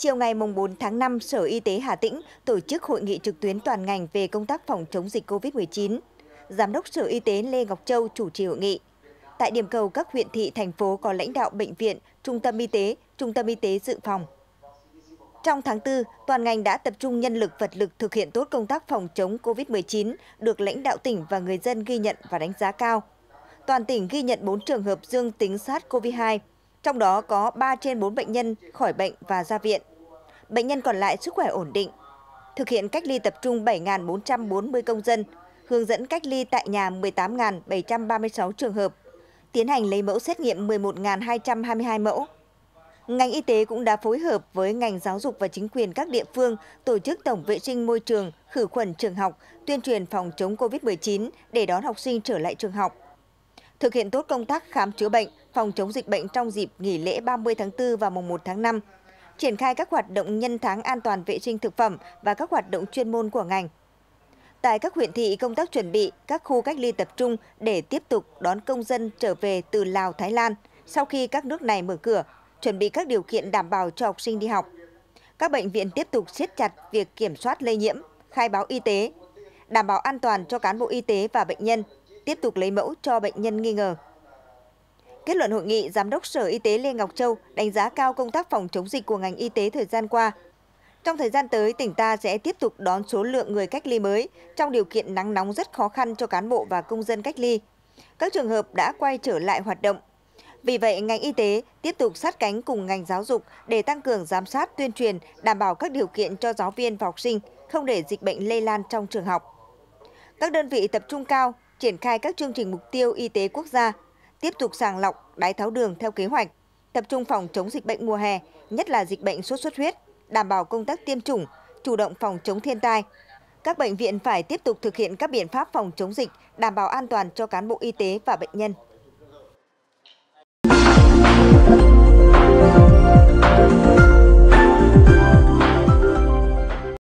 Chiều ngày 4 tháng 5, Sở Y tế Hà Tĩnh tổ chức hội nghị trực tuyến toàn ngành về công tác phòng chống dịch COVID-19. Giám đốc Sở Y tế Lê Ngọc Châu chủ trì hội nghị. Tại điểm cầu các huyện thị, thành phố có lãnh đạo bệnh viện, trung tâm y tế, trung tâm y tế dự phòng. Trong tháng 4, toàn ngành đã tập trung nhân lực vật lực thực hiện tốt công tác phòng chống COVID-19, được lãnh đạo tỉnh và người dân ghi nhận và đánh giá cao. Toàn tỉnh ghi nhận 4 trường hợp dương tính SARS-CoV-2, trong đó có 3 trên 4 bệnh nhân khỏi bệnh và ra viện. Bệnh nhân còn lại sức khỏe ổn định. Thực hiện cách ly tập trung 7.440 công dân, hướng dẫn cách ly tại nhà 18.736 trường hợp, tiến hành lấy mẫu xét nghiệm 11.222 mẫu. Ngành y tế cũng đã phối hợp với ngành giáo dục và chính quyền các địa phương tổ chức tổng vệ sinh môi trường, khử khuẩn trường học, tuyên truyền phòng chống COVID-19 để đón học sinh trở lại trường học thực hiện tốt công tác khám chữa bệnh, phòng chống dịch bệnh trong dịp nghỉ lễ 30 tháng 4 và mùng 1 tháng 5, triển khai các hoạt động nhân tháng an toàn vệ sinh thực phẩm và các hoạt động chuyên môn của ngành. Tại các huyện thị, công tác chuẩn bị các khu cách ly tập trung để tiếp tục đón công dân trở về từ Lào, Thái Lan sau khi các nước này mở cửa, chuẩn bị các điều kiện đảm bảo cho học sinh đi học. Các bệnh viện tiếp tục siết chặt việc kiểm soát lây nhiễm, khai báo y tế, đảm bảo an toàn cho cán bộ y tế và bệnh nhân tiếp tục lấy mẫu cho bệnh nhân nghi ngờ. Kết luận hội nghị, Giám đốc Sở Y tế Lê Ngọc Châu đánh giá cao công tác phòng chống dịch của ngành y tế thời gian qua. Trong thời gian tới, tỉnh ta sẽ tiếp tục đón số lượng người cách ly mới trong điều kiện nắng nóng rất khó khăn cho cán bộ và công dân cách ly. Các trường hợp đã quay trở lại hoạt động. Vì vậy, ngành y tế tiếp tục sát cánh cùng ngành giáo dục để tăng cường giám sát, tuyên truyền, đảm bảo các điều kiện cho giáo viên và học sinh, không để dịch bệnh lây lan trong trường học. Các đơn vị tập trung cao, triển khai các chương trình mục tiêu y tế quốc gia, tiếp tục sàng lọc, đái tháo đường theo kế hoạch, tập trung phòng chống dịch bệnh mùa hè, nhất là dịch bệnh sốt xuất huyết, đảm bảo công tác tiêm chủng, chủ động phòng chống thiên tai. Các bệnh viện phải tiếp tục thực hiện các biện pháp phòng chống dịch, đảm bảo an toàn cho cán bộ y tế và bệnh nhân.